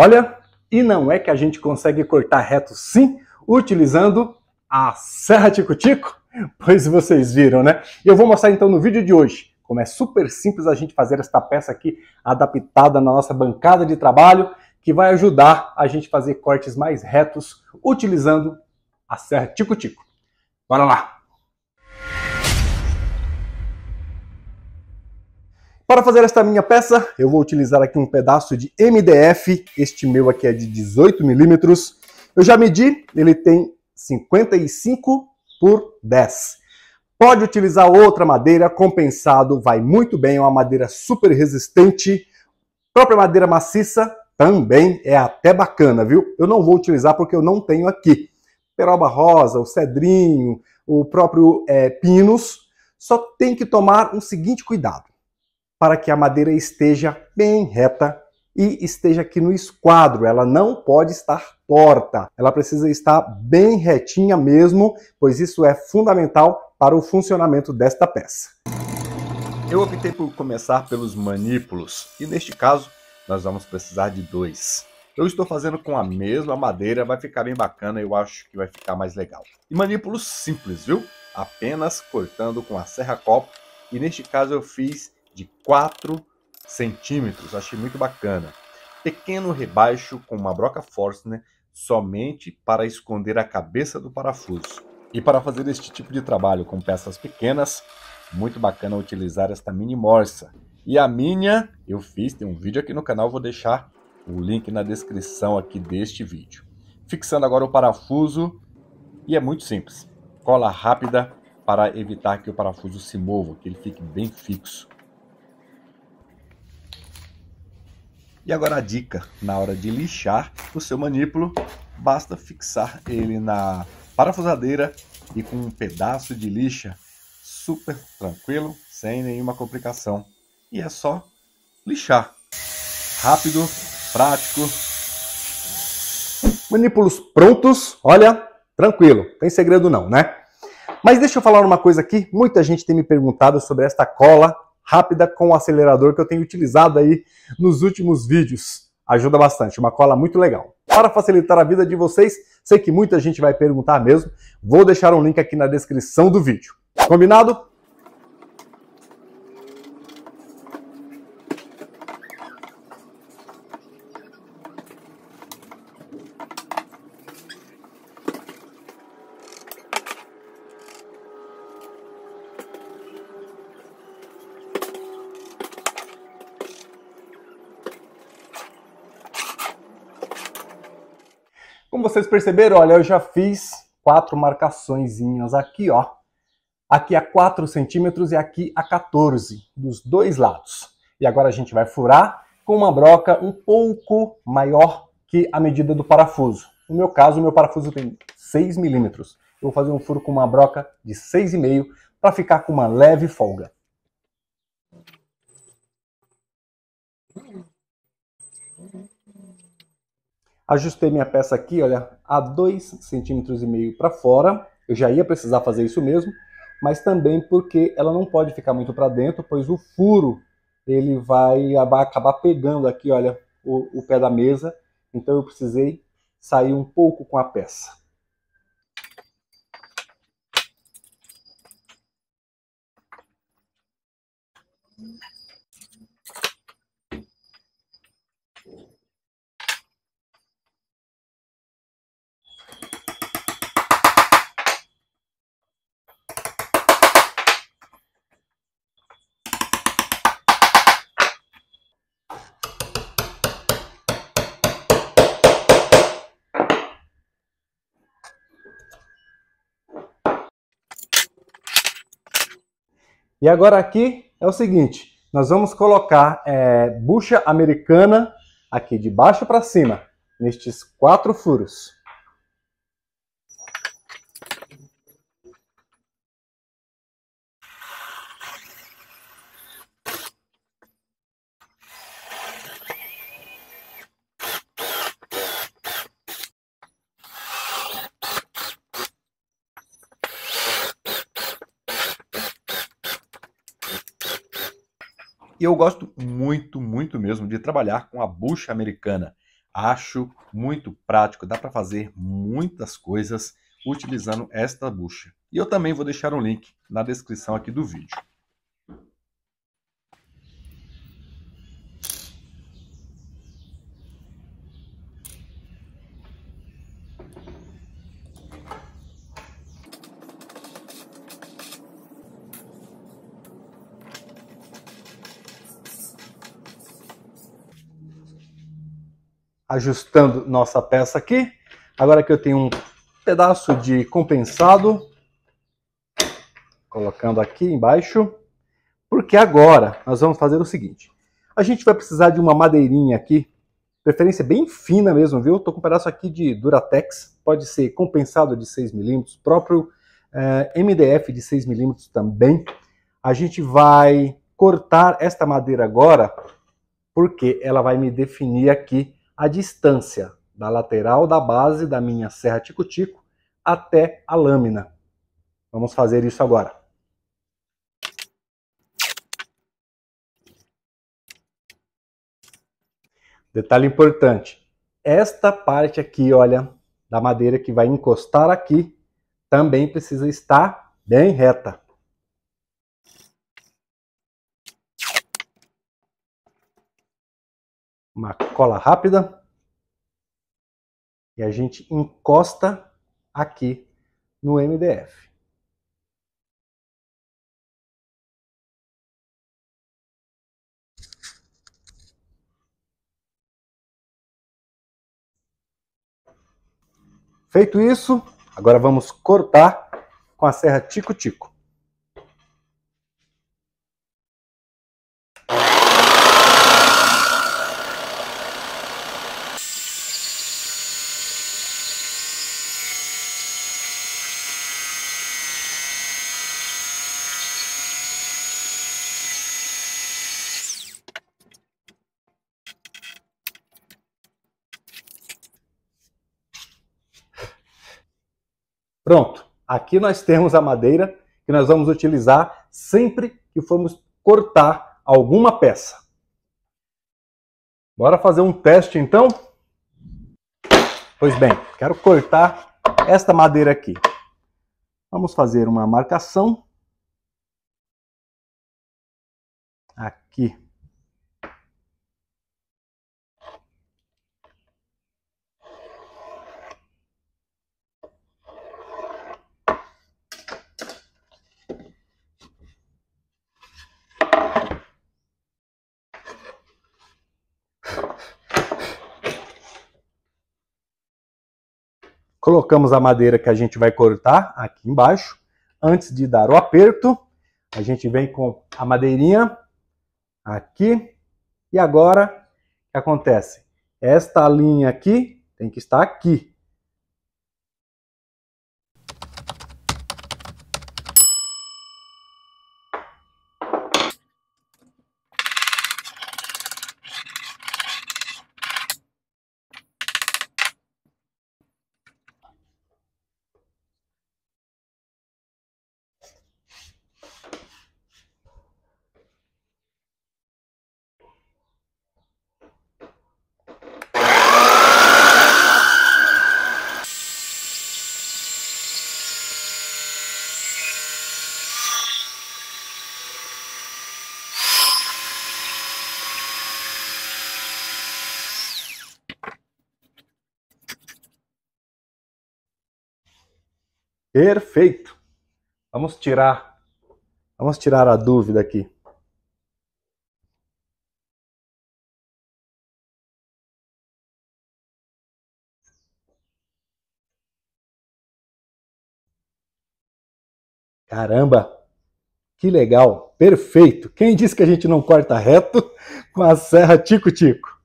Olha, e não é que a gente consegue cortar reto sim utilizando a serra tico-tico? Pois vocês viram, né? eu vou mostrar então no vídeo de hoje como é super simples a gente fazer esta peça aqui adaptada na nossa bancada de trabalho, que vai ajudar a gente fazer cortes mais retos utilizando a serra tico-tico. Bora lá! Para fazer esta minha peça, eu vou utilizar aqui um pedaço de MDF, este meu aqui é de 18 milímetros. Eu já medi, ele tem 55 por 10. Pode utilizar outra madeira, compensado, vai muito bem, é uma madeira super resistente. própria madeira maciça também é até bacana, viu? Eu não vou utilizar porque eu não tenho aqui. Peroba rosa, o cedrinho, o próprio é, eh, pinus, só tem que tomar um seguinte cuidado para que a madeira esteja bem reta e esteja aqui no esquadro. Ela não pode estar torta, ela precisa estar bem retinha mesmo, pois isso é fundamental para o funcionamento desta peça. Eu optei por começar pelos manípulos e neste caso nós vamos precisar de dois. Eu estou fazendo com a mesma madeira, vai ficar bem bacana, eu acho que vai ficar mais legal. E manípulos simples, viu? Apenas cortando com a serra copo e neste caso eu fiz de 4 centímetros. Achei muito bacana. Pequeno rebaixo com uma broca Forstner né, somente para esconder a cabeça do parafuso. E para fazer este tipo de trabalho com peças pequenas, muito bacana utilizar esta mini morsa. E a minha eu fiz, tem um vídeo aqui no canal, vou deixar o link na descrição aqui deste vídeo. Fixando agora o parafuso, e é muito simples. Cola rápida para evitar que o parafuso se mova, que ele fique bem fixo. E agora a dica, na hora de lixar o seu manípulo, basta fixar ele na parafusadeira e com um pedaço de lixa super tranquilo, sem nenhuma complicação. E é só lixar. Rápido, prático. Manípulos prontos, olha, tranquilo, tem segredo não, né? Mas deixa eu falar uma coisa aqui, muita gente tem me perguntado sobre esta cola rápida com o acelerador que eu tenho utilizado aí nos últimos vídeos. Ajuda bastante, uma cola muito legal. Para facilitar a vida de vocês, sei que muita gente vai perguntar mesmo, vou deixar um link aqui na descrição do vídeo. Combinado? Como vocês perceberam, olha, eu já fiz quatro marcaçõezinhas aqui, ó. Aqui a 4 centímetros e aqui a 14, dos dois lados. E agora a gente vai furar com uma broca um pouco maior que a medida do parafuso. No meu caso, o meu parafuso tem 6 milímetros. Eu vou fazer um furo com uma broca de 6,5 para ficar com uma leve folga. Ajustei minha peça aqui, olha, a 2,5 cm para fora. Eu já ia precisar fazer isso mesmo, mas também porque ela não pode ficar muito para dentro, pois o furo ele vai acabar pegando aqui, olha, o, o pé da mesa. Então eu precisei sair um pouco com a peça. E agora aqui é o seguinte, nós vamos colocar é, bucha americana aqui de baixo para cima, nestes quatro furos. E eu gosto muito, muito mesmo de trabalhar com a bucha americana. Acho muito prático, dá para fazer muitas coisas utilizando esta bucha. E eu também vou deixar um link na descrição aqui do vídeo. ajustando nossa peça aqui. Agora que eu tenho um pedaço de compensado, colocando aqui embaixo, porque agora nós vamos fazer o seguinte. A gente vai precisar de uma madeirinha aqui, preferência bem fina mesmo, viu? Estou com um pedaço aqui de Duratex, pode ser compensado de 6 milímetros, próprio eh, MDF de 6 milímetros também. A gente vai cortar esta madeira agora, porque ela vai me definir aqui a distância da lateral da base da minha serra tico-tico até a lâmina. Vamos fazer isso agora. Detalhe importante, esta parte aqui, olha, da madeira que vai encostar aqui, também precisa estar bem reta. uma cola rápida e a gente encosta aqui no MDF. Feito isso, agora vamos cortar com a serra tico-tico. Pronto, aqui nós temos a madeira que nós vamos utilizar sempre que formos cortar alguma peça. Bora fazer um teste então? Pois bem, quero cortar esta madeira aqui. Vamos fazer uma marcação aqui Colocamos a madeira que a gente vai cortar aqui embaixo. Antes de dar o aperto, a gente vem com a madeirinha aqui. E agora, o que acontece? Esta linha aqui tem que estar aqui. Perfeito. Vamos tirar Vamos tirar a dúvida aqui. Caramba! Que legal! Perfeito! Quem disse que a gente não corta reto com a serra tico-tico?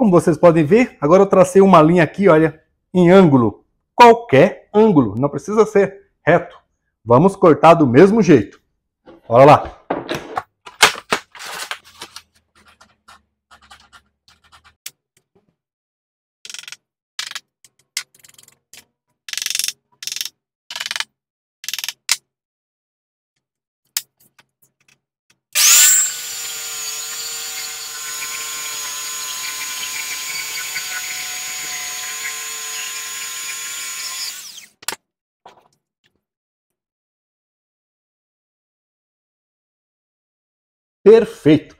Como vocês podem ver, agora eu tracei uma linha aqui, olha, em ângulo. Qualquer ângulo, não precisa ser reto. Vamos cortar do mesmo jeito. Olha lá. Perfeito!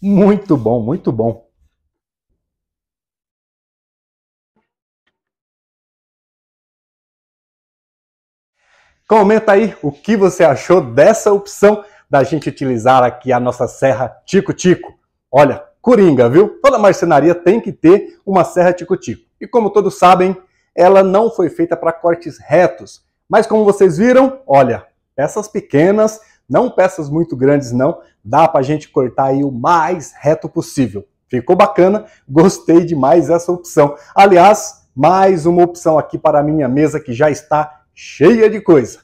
Muito bom, muito bom. Comenta aí o que você achou dessa opção da gente utilizar aqui a nossa serra tico-tico. Olha, coringa, viu? Toda marcenaria tem que ter uma serra tico-tico. E como todos sabem, ela não foi feita para cortes retos. Mas como vocês viram, olha, peças pequenas não peças muito grandes não, dá para a gente cortar aí o mais reto possível. Ficou bacana, gostei demais essa opção. Aliás, mais uma opção aqui para a minha mesa que já está cheia de coisa.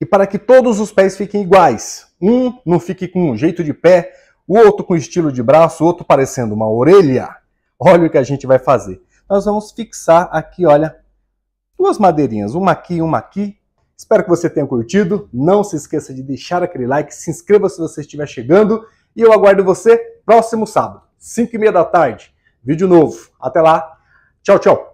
E para que todos os pés fiquem iguais, um não fique com um jeito de pé, o outro com estilo de braço, o outro parecendo uma orelha, olha o que a gente vai fazer. Nós vamos fixar aqui, olha, duas madeirinhas, uma aqui e uma aqui, Espero que você tenha curtido. Não se esqueça de deixar aquele like, se inscreva se você estiver chegando e eu aguardo você próximo sábado, 5 e meia da tarde. Vídeo novo. Até lá. Tchau, tchau.